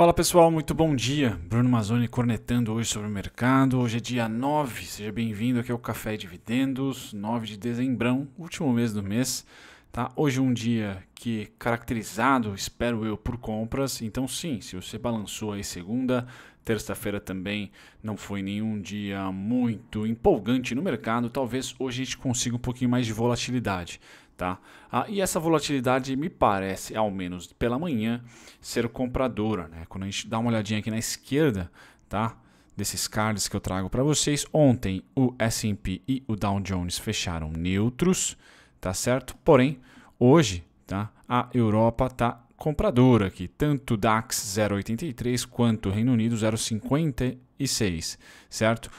Fala pessoal, muito bom dia. Bruno Mazzoni cornetando hoje sobre o mercado. Hoje é dia 9, seja bem-vindo aqui ao é Café Dividendos, 9 de dezembro, último mês do mês. Tá? Hoje é um dia que caracterizado, espero eu, por compras. Então sim, se você balançou aí segunda, terça-feira também não foi nenhum dia muito empolgante no mercado, talvez hoje a gente consiga um pouquinho mais de volatilidade. Tá? Ah, e essa volatilidade me parece, ao menos pela manhã, ser compradora. Né? Quando a gente dá uma olhadinha aqui na esquerda tá? desses cards que eu trago para vocês, ontem o S&P e o Dow Jones fecharam neutros, tá certo? Porém, hoje tá? a Europa está compradora aqui, tanto DAX 0,83 quanto Reino Unido 0,56, certo?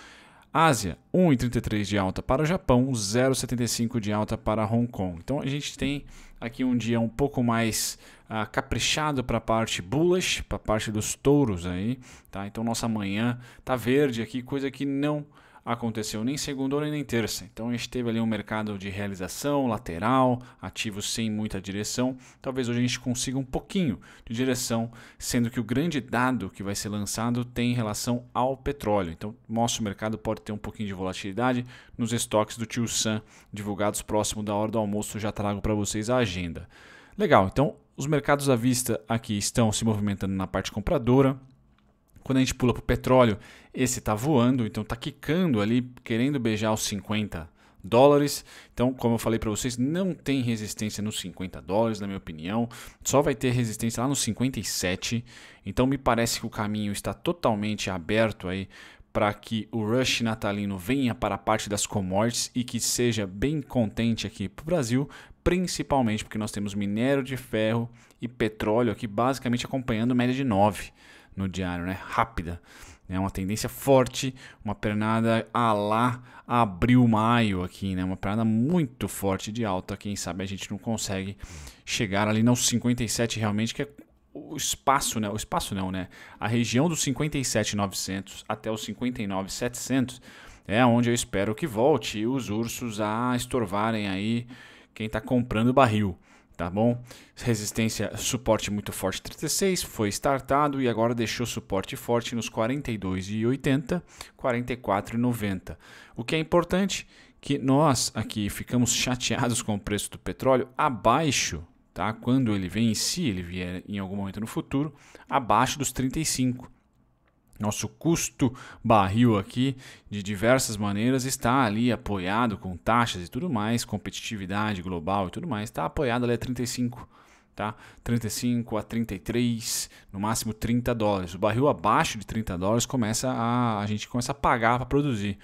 Ásia, 1,33 de alta para o Japão, 0,75 de alta para Hong Kong. Então a gente tem aqui um dia um pouco mais uh, caprichado para a parte bullish, para a parte dos touros aí, tá? Então nossa manhã tá verde aqui, coisa que não aconteceu nem segunda nem terça. Então a gente teve ali um mercado de realização lateral, ativos sem muita direção. Talvez hoje a gente consiga um pouquinho de direção, sendo que o grande dado que vai ser lançado tem relação ao petróleo. Então, nosso mercado pode ter um pouquinho de volatilidade nos estoques do tio Sam divulgados próximo da hora do almoço. Já trago para vocês a agenda. Legal, então os mercados à vista aqui estão se movimentando na parte compradora, quando a gente pula para o petróleo, esse está voando, então está quicando ali, querendo beijar os 50 dólares. Então, como eu falei para vocês, não tem resistência nos 50 dólares, na minha opinião. Só vai ter resistência lá nos 57. Então, me parece que o caminho está totalmente aberto aí para que o rush natalino venha para a parte das commodities e que seja bem contente aqui para o Brasil, principalmente porque nós temos minério de ferro e petróleo aqui basicamente acompanhando média de 9 no diário, né? Rápida. É né? uma tendência forte, uma pernada a lá abril, maio aqui, né? Uma pernada muito forte de alta. Quem sabe a gente não consegue chegar ali nos 57 realmente, que é o espaço, né? O espaço não, né? A região dos 57,900 até os 59,700 é onde eu espero que volte os ursos a estorvarem aí quem está comprando barril tá bom? Resistência, suporte muito forte 36, foi startado e agora deixou suporte forte nos 42,80, 44,90. O que é importante que nós aqui ficamos chateados com o preço do petróleo abaixo, tá? Quando ele vem em si, ele vier em algum momento no futuro, abaixo dos 35. Nosso custo barril aqui, de diversas maneiras, está ali apoiado com taxas e tudo mais, competitividade global e tudo mais, está apoiado ali a 35 tá? 35 a 33, no máximo 30 dólares. O barril abaixo de 30 dólares começa a a gente começa a pagar para produzir,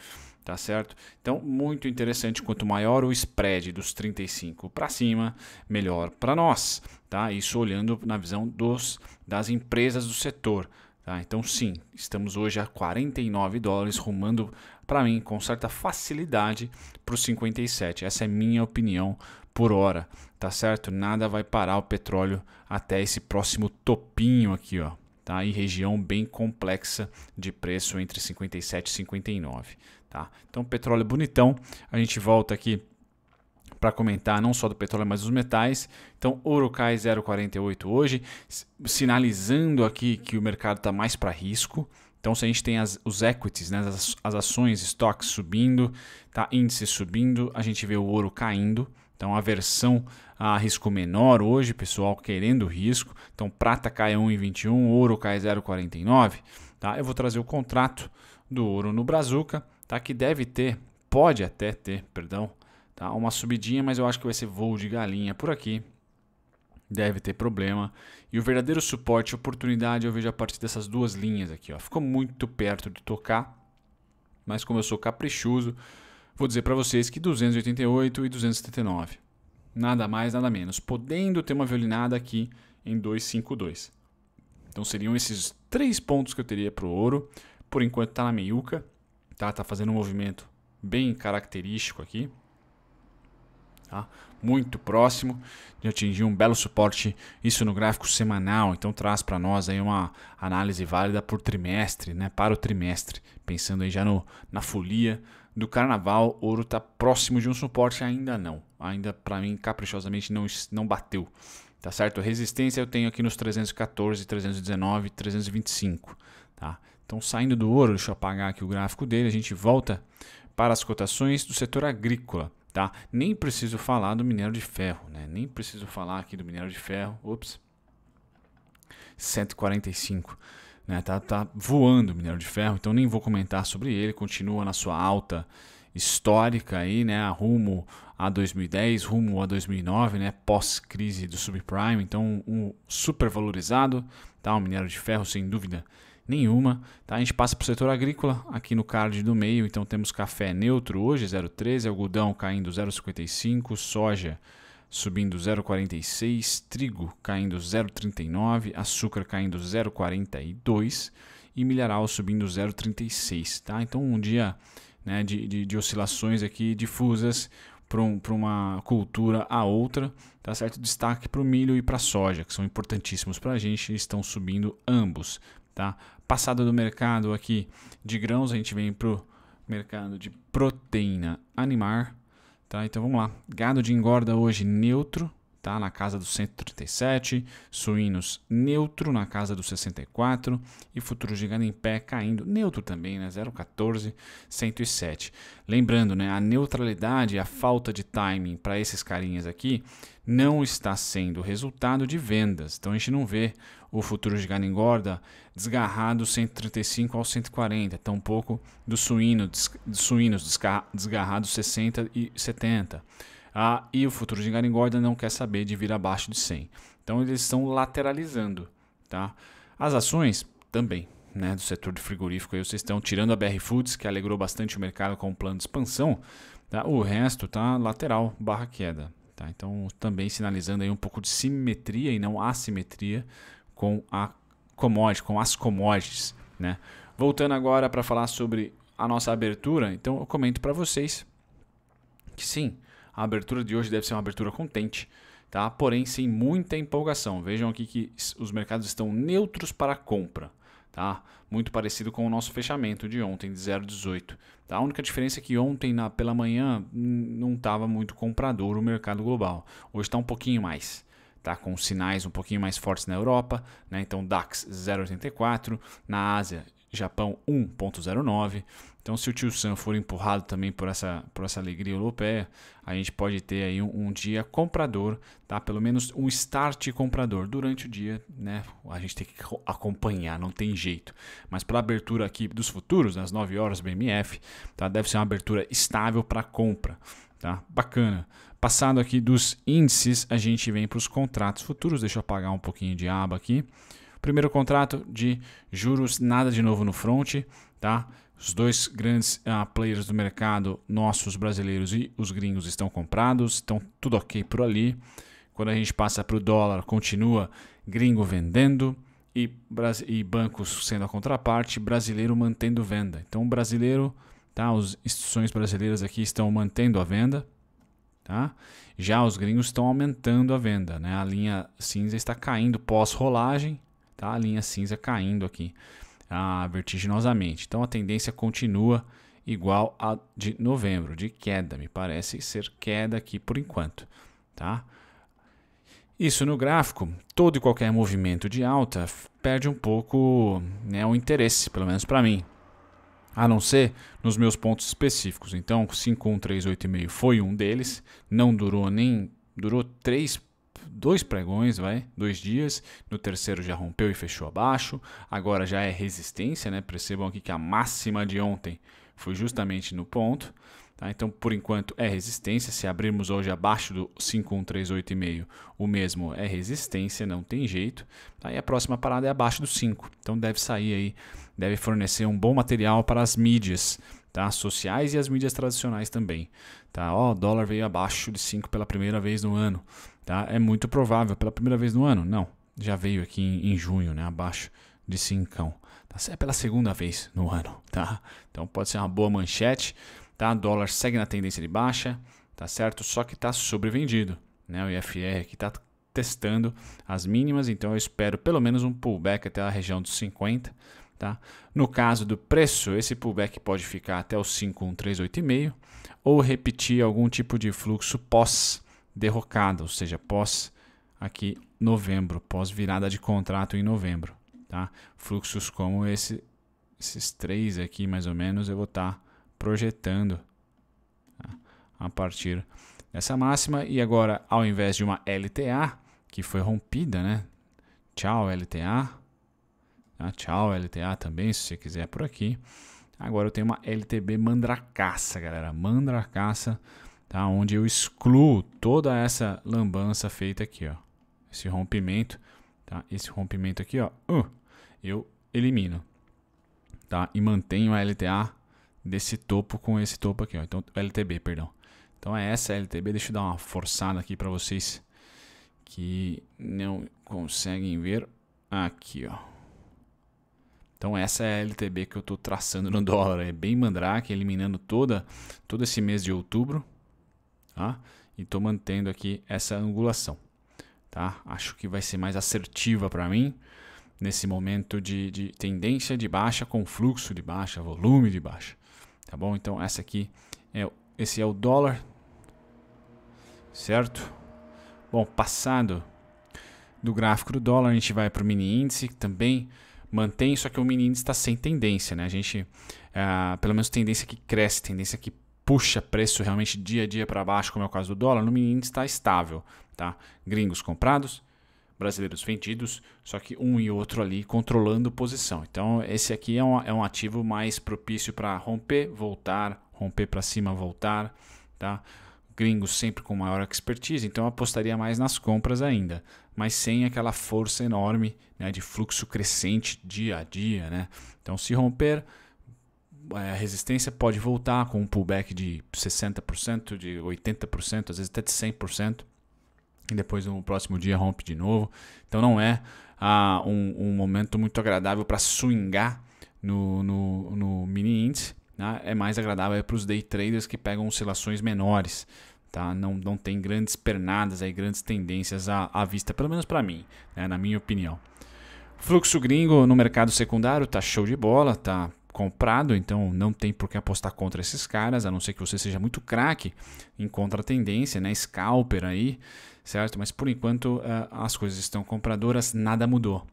tá certo? Então, muito interessante, quanto maior o spread dos 35 para cima, melhor para nós, tá? Isso olhando na visão dos das empresas do setor. Tá? Então, sim, estamos hoje a 49 dólares, rumando para mim com certa facilidade para os 57. Essa é minha opinião por hora, tá certo? Nada vai parar o petróleo até esse próximo topinho aqui, ó. Tá? E região bem complexa de preço entre 57 e 59. Tá? Então, petróleo bonitão. A gente volta aqui para comentar não só do petróleo, mas dos metais. Então, ouro cai 0,48 hoje, sinalizando aqui que o mercado está mais para risco. Então, se a gente tem as, os equities, né, as, as ações, estoques subindo, tá, índice subindo, a gente vê o ouro caindo. Então, a versão a risco menor hoje, pessoal querendo risco. Então, prata cai 1,21, ouro cai 0,49. Tá? Eu vou trazer o contrato do ouro no Brazuca, tá? que deve ter, pode até ter, perdão, Tá? Uma subidinha, mas eu acho que vai ser voo de galinha por aqui. Deve ter problema. E o verdadeiro suporte e oportunidade eu vejo a partir dessas duas linhas aqui. Ó. Ficou muito perto de tocar, mas como eu sou caprichoso, vou dizer para vocês que 288 e 279. Nada mais, nada menos. Podendo ter uma violinada aqui em 252. Então seriam esses três pontos que eu teria para o ouro. Por enquanto está na meiuca, tá? Tá fazendo um movimento bem característico aqui. Tá? Muito próximo de atingir um belo suporte, isso no gráfico semanal. Então traz para nós aí uma análise válida por trimestre, né? para o trimestre, pensando aí já no, na folia do carnaval, ouro está próximo de um suporte, ainda não. Ainda para mim, caprichosamente, não, não bateu. Tá certo? Resistência eu tenho aqui nos 314, 319, 325. Tá? Então, saindo do ouro, deixa eu apagar aqui o gráfico dele, a gente volta para as cotações do setor agrícola tá? Nem preciso falar do minério de ferro, né? Nem preciso falar aqui do minério de ferro. Ops. 145. Né, tá, tá voando o minério de ferro, então nem vou comentar sobre ele, continua na sua alta histórica aí, né, rumo a 2010, rumo a 2009, né, pós-crise do subprime, então um super valorizado, tá, o minério de ferro sem dúvida nenhuma. Tá? A gente passa para o setor agrícola, aqui no card do meio, então temos café neutro hoje, 0,13, algodão caindo 0,55, soja subindo 0,46, trigo caindo 0,39, açúcar caindo 0,42 e milharal subindo 0,36. Tá? Então um dia né, de, de, de oscilações aqui difusas para um, uma cultura a outra, tá certo? Destaque para o milho e para a soja, que são importantíssimos para a gente, estão subindo ambos, tá? Passada do mercado aqui de grãos, a gente vem para o mercado de proteína animal. Tá? Então vamos lá. Gado de engorda hoje neutro, tá? na casa dos 137, suínos neutro na casa dos 64 e futuro gigante em pé caindo, neutro também, né? 0,14, 107. Lembrando, né? a neutralidade, a falta de timing para esses carinhas aqui não está sendo resultado de vendas. Então a gente não vê o futuro gigante engorda desgarrado 135 ao 140, tampouco do suíno, des, suínos desgarrado 60 e 70 ah, e o futuro de Garingorda não quer saber de vir abaixo de 100. Então eles estão lateralizando. Tá? As ações também. Né, do setor de frigorífico, aí vocês estão tirando a BR Foods, que alegrou bastante o mercado com o plano de expansão, tá? o resto tá lateral barra queda. Tá? Então, também sinalizando aí um pouco de simetria e não assimetria com a commodity, com as commodities. Né? Voltando agora para falar sobre a nossa abertura, então eu comento para vocês que sim, a abertura de hoje deve ser uma abertura contente, tá? porém sem muita empolgação. Vejam aqui que os mercados estão neutros para compra. Tá? Muito parecido com o nosso fechamento de ontem de 0,18. Tá? A única diferença é que ontem na, pela manhã não estava muito comprador o mercado global. Hoje está um pouquinho mais. Tá, com sinais um pouquinho mais fortes na Europa, né? então DAX 0,84, na Ásia, Japão 1,09, então, se o tio Sam for empurrado também por essa, por essa alegria europeia, é, a gente pode ter aí um, um dia comprador, tá? Pelo menos um start comprador durante o dia, né? A gente tem que acompanhar, não tem jeito. Mas pela abertura aqui dos futuros, às 9 horas BMF, tá? Deve ser uma abertura estável para compra, tá? Bacana. Passado aqui dos índices, a gente vem para os contratos futuros. Deixa eu apagar um pouquinho de aba aqui. Primeiro contrato de juros, nada de novo no front, tá? Os dois grandes uh, players do mercado, nossos brasileiros e os gringos, estão comprados, então tudo ok por ali. Quando a gente passa para o dólar, continua gringo vendendo e, e bancos sendo a contraparte, brasileiro mantendo venda. Então, o brasileiro, tá? as instituições brasileiras aqui estão mantendo a venda, Tá? Já os gringos estão aumentando a venda, né? A linha cinza está caindo pós rolagem, tá? A linha cinza caindo aqui ah, vertiginosamente. Então a tendência continua igual a de novembro, de queda, me parece ser queda aqui por enquanto, tá? Isso no gráfico, todo e qualquer movimento de alta perde um pouco né, o interesse, pelo menos para mim, a não ser nos meus pontos específicos. Então, 51385 foi um deles, não durou nem durou três dois pregões, vai, dois dias. No terceiro já rompeu e fechou abaixo. Agora já é resistência, né? Percebam aqui que a máxima de ontem foi justamente no ponto. Tá? Então, por enquanto, é resistência. Se abrirmos hoje abaixo do 51385, o mesmo é resistência, não tem jeito. Tá? E a próxima parada é abaixo do 5. Então, deve sair aí, deve fornecer um bom material para as mídias tá? sociais e as mídias tradicionais também. Tá? o dólar veio abaixo de 5 pela primeira vez no ano. Tá? É muito provável, pela primeira vez no ano? Não, já veio aqui em, em junho, né? abaixo de 5. Tá? É pela segunda vez no ano. Tá? Então pode ser uma boa manchete. Tá? Dólar segue na tendência de baixa, tá certo? Só que está sobrevendido. Né? O IFR aqui está testando as mínimas, então eu espero pelo menos um pullback até a região dos 50. Tá? No caso do preço, esse pullback pode ficar até os 51385 ou repetir algum tipo de fluxo pós derrocada, ou seja, pós aqui novembro, pós virada de contrato em novembro, tá? Fluxos como esse, esses três aqui, mais ou menos, eu vou estar tá projetando tá? a partir dessa máxima e agora, ao invés de uma LTA que foi rompida, né? Tchau LTA, tá? tchau LTA também, se você quiser é por aqui. Agora eu tenho uma LTB mandracaça, galera, mandracaça tá? onde eu excluo toda essa lambança feita aqui, ó. esse rompimento, tá? esse rompimento aqui, ó, uh, eu elimino tá? e mantenho a LTA desse topo com esse topo aqui, ó. então LTB, perdão. Então é essa LTB, deixa eu dar uma forçada aqui para vocês que não conseguem ver aqui, ó. Então essa é a LTB que eu estou traçando no dólar, é bem mandrake, eliminando toda todo esse mês de outubro, tá? E estou mantendo aqui essa angulação, tá? Acho que vai ser mais assertiva para mim nesse momento de, de tendência de baixa com fluxo de baixa, volume de baixa, tá bom? Então essa aqui é esse é o dólar, certo? Bom, passado do gráfico do dólar, a gente vai para o mini índice, que também mantém, só que o mini índice está sem tendência, né? A gente, ah, pelo menos tendência que cresce, tendência que puxa preço realmente dia a dia para baixo, como é o caso do dólar, no mínimo está estável. Tá? Gringos comprados, brasileiros vendidos, só que um e outro ali controlando posição. Então, esse aqui é um, é um ativo mais propício para romper, voltar, romper para cima, voltar. Tá? Gringos sempre com maior expertise, então eu apostaria mais nas compras ainda, mas sem aquela força enorme né, de fluxo crescente dia a dia. Né? Então, se romper, é, a resistência pode voltar com um pullback de 60%, de 80%, às vezes até de 100%, e depois no próximo dia rompe de novo. Então não é ah, um, um, momento muito agradável para swingar no, no, no, mini índice, né? é mais agradável é para os day traders que pegam oscilações menores. Tá? Não, não tem grandes pernadas, aí, grandes tendências à, à vista, pelo menos para mim, né? na minha opinião. Fluxo gringo no mercado secundário tá show de bola, tá comprado, então não tem por que apostar contra esses caras, a não ser que você seja muito craque em contra-tendência, né? Scalper aí, certo? Mas por enquanto ah, as coisas estão compradoras, nada mudou.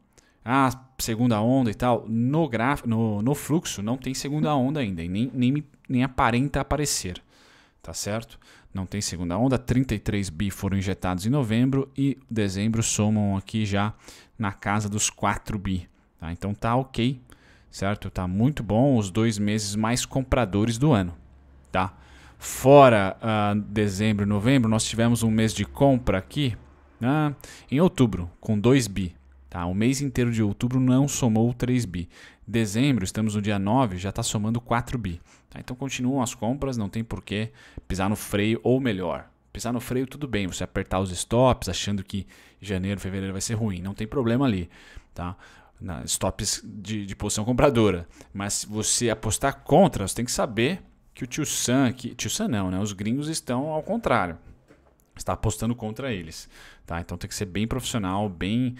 Ah, segunda onda e tal, no, graf... no, no fluxo não tem segunda onda ainda, e nem, nem, nem aparenta aparecer, tá certo? Não tem segunda onda, 33 bi foram injetados em novembro e dezembro somam aqui já na casa dos 4 bi. Tá? Então tá ok certo? Tá muito bom, os dois meses mais compradores do ano, tá? Fora uh, dezembro e novembro, nós tivemos um mês de compra aqui uh, em outubro, com 2 bi. Tá? O mês inteiro de outubro não somou 3 bi. Dezembro, estamos no dia 9, já está somando 4 bi. Tá? Então continuam as compras, não tem porquê pisar no freio, ou melhor, pisar no freio tudo bem, você apertar os stops achando que janeiro, fevereiro vai ser ruim, não tem problema ali. Tá? na stops de, de, posição compradora. Mas se você apostar contra, você tem que saber que o tio Sam, que, tio Sam não, né? Os gringos estão ao contrário. Está apostando contra eles, tá? Então tem que ser bem profissional, bem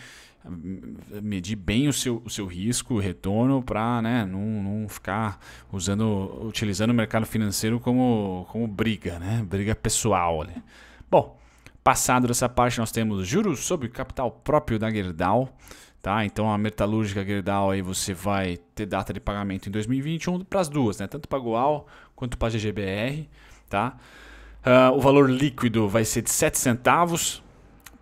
medir bem o seu, o seu risco, o retorno, para né, não, não ficar usando, utilizando o mercado financeiro como, como briga, né? Briga pessoal. Né? Bom, passado dessa parte, nós temos juros sobre capital próprio da Gerdau. Tá? Então a metalúrgica Gerdau aí você vai ter data de pagamento em 2021 para as duas, né? tanto para a Goal quanto para a GGBR. Tá? Uh, o valor líquido vai ser de 7 centavos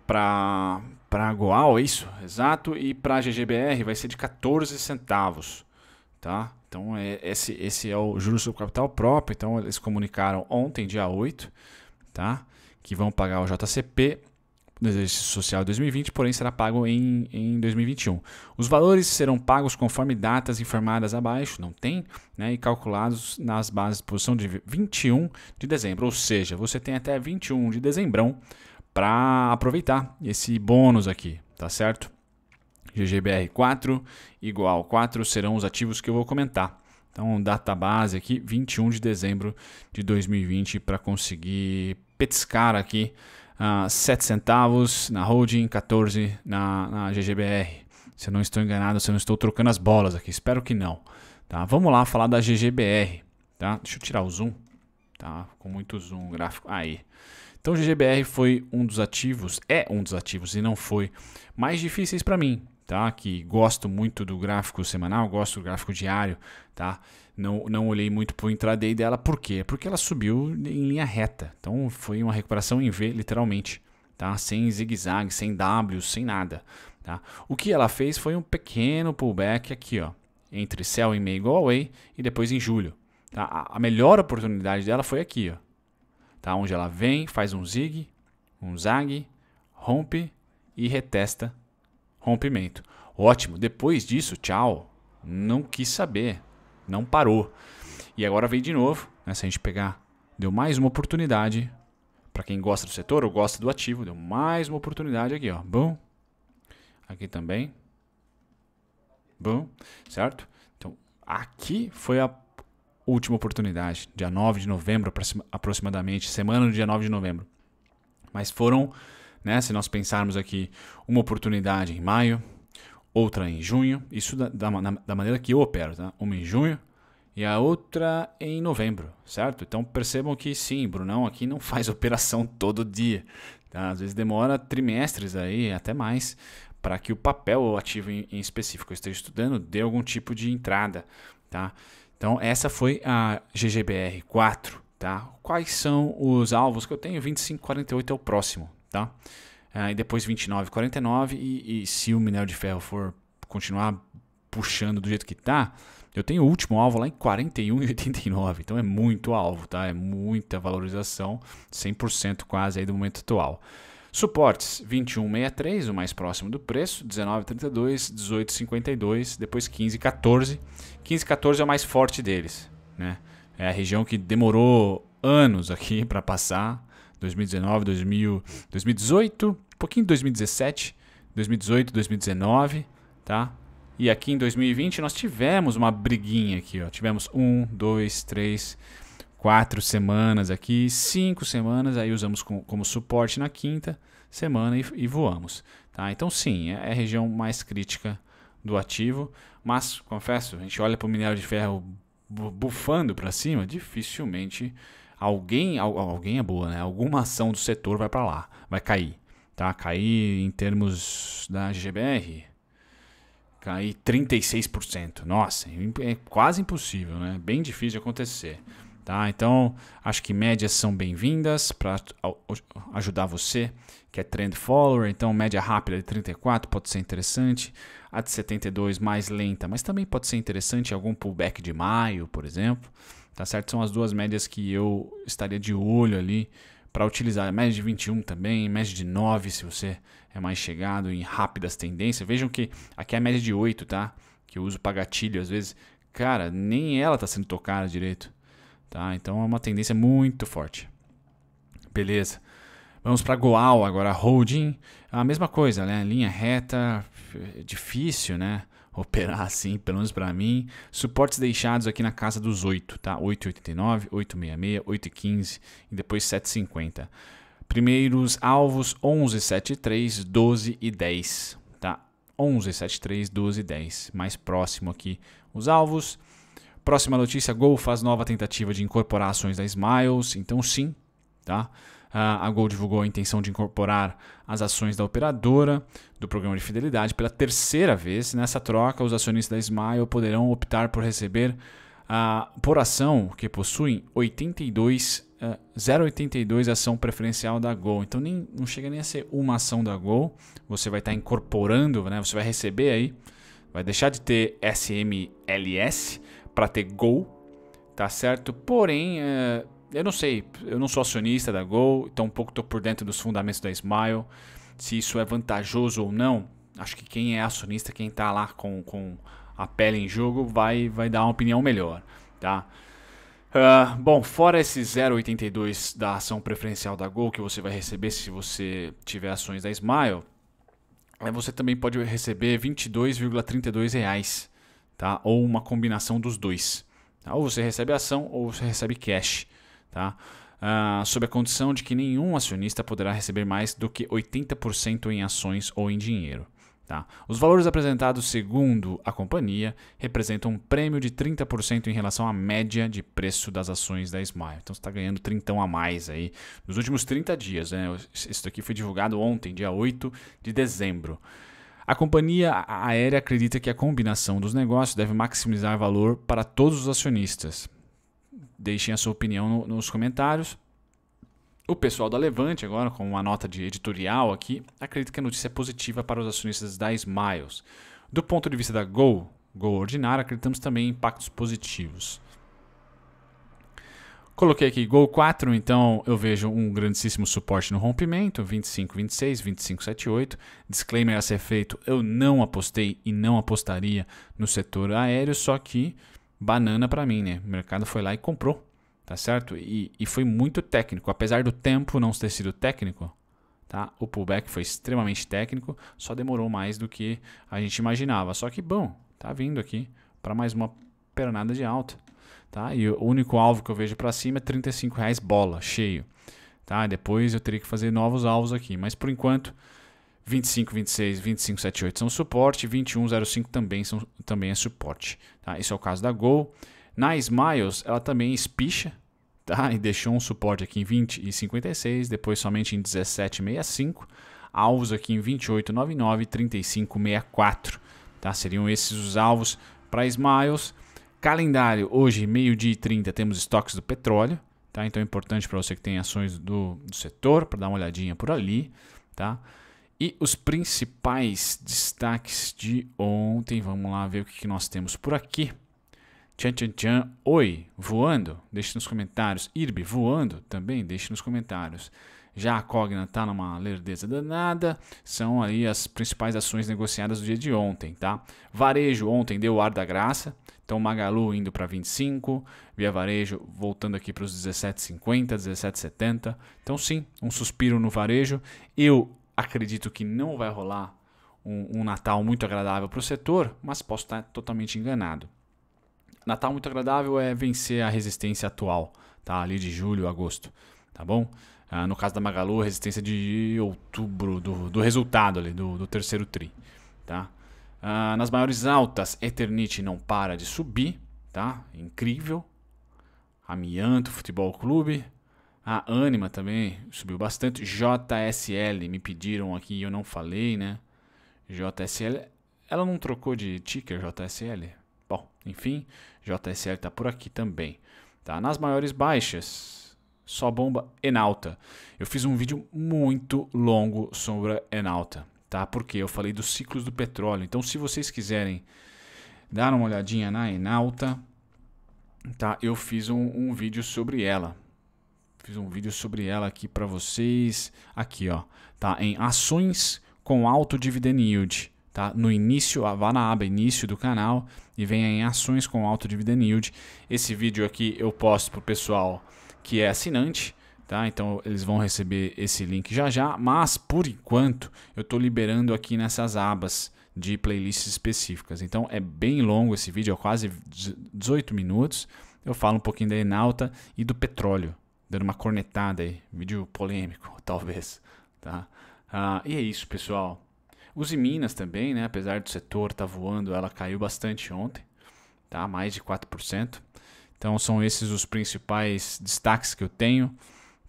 para a Goal, é isso? Exato. E para a GGBR vai ser de 14 centavos. Tá? Então é, esse, esse é o juros sobre capital próprio. Então eles comunicaram ontem, dia 8, tá? que vão pagar o JCP do exercício social de 2020, porém será pago em, em 2021. Os valores serão pagos conforme datas informadas abaixo, não tem, né, e calculados nas bases de posição de 21 de dezembro, ou seja, você tem até 21 de dezembro para aproveitar esse bônus aqui, tá certo? GGBR4 igual 4 serão os ativos que eu vou comentar. Então, data base aqui, 21 de dezembro de 2020, para conseguir petiscar aqui 7 centavos, na holding 14 na, na GGBR. Se eu não estou enganado, se eu não estou trocando as bolas aqui, espero que não. Tá? Vamos lá falar da GGBR. Tá? Deixa eu tirar o zoom. Tá? Com muito zoom gráfico. Aí. Então, GGBR foi um dos ativos, é um dos ativos e não foi mais difíceis para mim, tá? Que gosto muito do gráfico semanal, gosto do gráfico diário, tá? não, não olhei muito para o intraday dela, por quê? Porque ela subiu em linha reta, então foi uma recuperação em V, literalmente, tá? sem zigue-zague, sem W, sem nada. Tá? O que ela fez foi um pequeno pullback aqui, ó, entre sell e May Go Away e depois em julho. Tá? A melhor oportunidade dela foi aqui, ó, tá? onde ela vem, faz um zig, um zag, rompe e retesta rompimento. Ótimo, depois disso, tchau, não quis saber não parou. E agora veio de novo, né? se a gente pegar, deu mais uma oportunidade para quem gosta do setor ou gosta do ativo, deu mais uma oportunidade aqui, ó. Bom. Aqui também. Bom, certo? Então, aqui foi a última oportunidade, dia 9 de novembro aproximadamente, semana do dia 9 de novembro. Mas foram, né, se nós pensarmos aqui, uma oportunidade em maio, outra em junho, isso da, da, da, maneira que eu opero, tá? Uma em junho e a outra em novembro, certo? Então percebam que sim, Brunão aqui não faz operação todo dia, tá? Às vezes demora trimestres aí, até mais, para que o papel ativo em, em específico que eu esteja estudando dê algum tipo de entrada, tá? Então essa foi a GGBR 4, tá? Quais são os alvos que eu tenho? 2548 é o próximo, tá? Aí ah, e depois 29,49 e, e se o minério de ferro for continuar puxando do jeito que está, eu tenho o último alvo lá em 41,89, então é muito alvo, tá? É muita valorização, 100% quase aí do momento atual. Suportes 21,63, o mais próximo do preço, 19,32, 18,52, depois 15,14. 15,14 é o mais forte deles, né? É a região que demorou anos aqui para passar, 2019, 2000, 2018, um pouquinho 2017, 2018, 2019, tá? E aqui em 2020 nós tivemos uma briguinha aqui, ó. Tivemos um, dois, três, quatro semanas aqui, cinco semanas, aí usamos como suporte na quinta semana e, e voamos, tá? Então sim, é, é a região mais crítica do ativo, mas confesso, a gente olha para o minério de ferro bufando para cima, dificilmente alguém, alguém é boa, né? Alguma ação do setor vai para lá, vai cair, tá? Cair em termos da GBR, cair 36%. Nossa, é, é quase impossível, né? Bem difícil de acontecer. Tá? Então, acho que médias são bem-vindas para ajudar você que é trend follower. Então, média rápida de 34 pode ser interessante, a de 72 mais lenta, mas também pode ser interessante algum pullback de maio, por exemplo tá certo? São as duas médias que eu estaria de olho ali para utilizar. Média de 21 também, média de 9 se você é mais chegado em rápidas tendências. Vejam que aqui é a média de 8, tá? Que eu uso para gatilho às vezes. Cara, nem ela tá sendo tocada direito, tá? Então é uma tendência muito forte. Beleza. Vamos para Goal agora, holding. A mesma coisa, né? Linha reta, difícil, né? operar assim, pelo menos para mim. Suportes deixados aqui na casa dos 8, tá? 8,89, 8,66, 8,15 e depois 7,50. Primeiros alvos 11,73, 12 e 10, tá? 11,73, 12 e 10. Mais próximo aqui os alvos. Próxima notícia, Gol faz nova tentativa de incorporar ações da Smiles, então sim, tá? Ah, a Gol divulgou a intenção de incorporar as ações da operadora do programa de fidelidade pela terceira vez. Nessa troca, os acionistas da Smile poderão optar por receber a ah, por ação que possuem 82 uh, 0,82 ação preferencial da Gol. Então nem não chega nem a ser uma ação da Gol. Você vai estar tá incorporando, né? Você vai receber aí, vai deixar de ter SMLS para ter Gol, tá certo? Porém, uh, eu não sei, eu não sou acionista da Gol, então um pouco estou por dentro dos fundamentos da Smile, se isso é vantajoso ou não. Acho que quem é acionista, quem está lá com, com a pele em jogo, vai, vai dar uma opinião melhor, tá? Uh, bom, fora esse 0,82 da ação preferencial da Gol que você vai receber se você tiver ações da Smile, eh, você também pode receber R$ reais, tá? Ou uma combinação dos dois. Tá? Ou você recebe ação ou você recebe cash tá? Uh, sob a condição de que nenhum acionista poderá receber mais do que 80% em ações ou em dinheiro. Tá? Os valores apresentados segundo a companhia representam um prêmio de 30% em relação à média de preço das ações da Smile. Então você está ganhando 30 a mais aí nos últimos 30 dias. Né? Isso aqui foi divulgado ontem, dia 8 de dezembro. A companhia aérea acredita que a combinação dos negócios deve maximizar valor para todos os acionistas. Deixem a sua opinião no, nos comentários. O pessoal da Levante, agora com uma nota de editorial aqui, acredita que a notícia é positiva para os acionistas da Smiles. Do ponto de vista da Gol, Gol ordinária, acreditamos também em impactos positivos. Coloquei aqui Gol 4, então eu vejo um grandíssimo suporte no rompimento, 25, 26, 25, 78. Disclaimer a ser feito, eu não apostei e não apostaria no setor aéreo, só que banana para mim, né? O mercado foi lá e comprou, tá certo? E, e foi muito técnico, apesar do tempo não ter sido técnico, tá? O pullback foi extremamente técnico, só demorou mais do que a gente imaginava. Só que bom, tá vindo aqui para mais uma pernada de alta, tá? E o único alvo que eu vejo para cima é 35 reais bola, cheio, tá? Depois eu teria que fazer novos alvos aqui, mas por enquanto 25, 26, 25, 78 são suporte, 2105 também, são, também é suporte. Tá? Esse é o caso da Gol. Na Smiles, ela também espicha tá? e deixou um suporte aqui em 20 e 56, depois somente em 1765, alvos aqui em 2899 e 3564. Tá? Seriam esses os alvos para Smiles. Calendário, hoje, meio-dia e 30, temos estoques do petróleo. Tá? Então é importante para você que tem ações do, do setor, para dar uma olhadinha por ali. Tá? E os principais destaques de ontem, vamos lá ver o que, nós temos por aqui. Tchan, tchan, tchan. Oi, voando? Deixe nos comentários. Irbe, voando? Também deixe nos comentários. Já a Cogna está numa lerdeza danada. São aí as principais ações negociadas do dia de ontem, tá? Varejo ontem deu o ar da graça. Então Magalu indo para 25, Via Varejo voltando aqui para os 17,50, 17,70. Então sim, um suspiro no varejo. Eu acredito que não vai rolar um, um Natal muito agradável para o setor, mas posso estar totalmente enganado. Natal muito agradável é vencer a resistência atual, tá? Ali de julho, agosto, tá bom? Ah, no caso da Magalu, resistência de outubro, do, do resultado ali, do, do terceiro TRI, tá? Ah, nas maiores altas, Eternite não para de subir, tá? Incrível. Amianto Futebol Clube, a Anima também subiu bastante. JSL, me pediram aqui e eu não falei, né? JSL, ela não trocou de ticker, JSL? Bom, enfim, JSL está por aqui também. Tá? Nas maiores baixas, só bomba Enalta. Eu fiz um vídeo muito longo sobre Enalta, tá? porque eu falei dos ciclos do petróleo. Então, se vocês quiserem dar uma olhadinha na Enalta, tá? eu fiz um, um vídeo sobre ela. Fiz um vídeo sobre ela aqui para vocês. Aqui, ó. Tá em ações com alto dividend yield. Tá? No início, vá na aba início do canal e venha em ações com alto dividend yield. Esse vídeo aqui eu posto pro pessoal que é assinante, tá? Então eles vão receber esse link já já, mas por enquanto eu estou liberando aqui nessas abas de playlists específicas. Então é bem longo esse vídeo, é quase 18 minutos. Eu falo um pouquinho da Enalta e do petróleo, dando uma cornetada aí, vídeo polêmico, talvez, tá? Ah, e é isso, pessoal. Use Minas também, né? Apesar do setor estar tá voando, ela caiu bastante ontem, tá? Mais de 4%. Então são esses os principais destaques que eu tenho,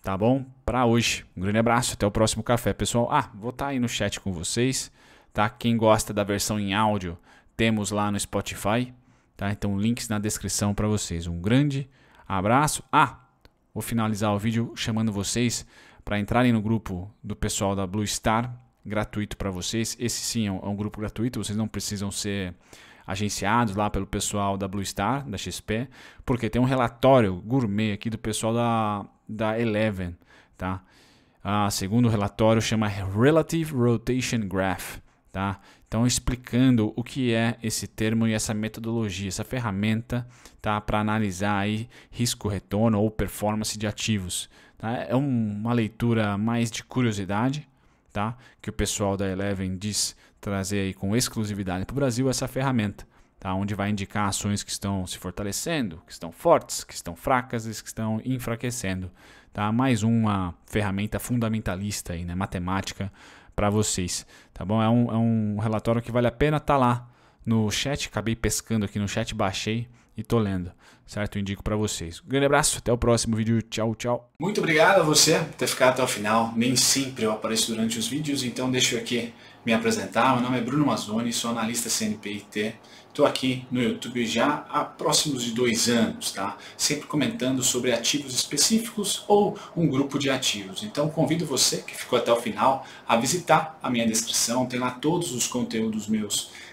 tá bom? Para hoje. Um grande abraço, até o próximo café, pessoal. Ah, vou estar tá aí no chat com vocês, tá? Quem gosta da versão em áudio, temos lá no Spotify, tá? Então links na descrição para vocês. Um grande abraço. Ah, Vou finalizar o vídeo chamando vocês para entrarem no grupo do pessoal da Blue Star, gratuito para vocês. Esse sim é um, é um grupo gratuito, vocês não precisam ser agenciados lá pelo pessoal da Blue Star, da XP, porque tem um relatório gourmet aqui do pessoal da, da Eleven, tá? Ah, segundo relatório chama Relative Rotation Graph, tá? Então, explicando o que é esse termo e essa metodologia, essa ferramenta tá, para analisar aí risco-retorno ou performance de ativos. Tá? É uma leitura mais de curiosidade, tá? que o pessoal da Eleven diz trazer aí com exclusividade para o Brasil essa ferramenta. Tá, onde vai indicar ações que estão se fortalecendo, que estão fortes, que estão fracas e que estão enfraquecendo. Tá? Mais uma ferramenta fundamentalista, aí, né? matemática, para vocês, tá bom? É um, é um relatório que vale a pena estar tá lá no chat, acabei pescando aqui no chat, baixei e tô lendo, certo? Eu indico para vocês. Um grande abraço, até o próximo vídeo. Tchau, tchau. Muito obrigado a você por ter ficado até o final. Nem sempre eu apareço durante os vídeos, então deixa eu aqui me apresentar. Meu nome é Bruno Mazzoni, sou analista CNPIT. Estou aqui no YouTube já há próximos de dois anos, tá? Sempre comentando sobre ativos específicos ou um grupo de ativos. Então convido você que ficou até o final a visitar a minha descrição. Tem lá todos os conteúdos meus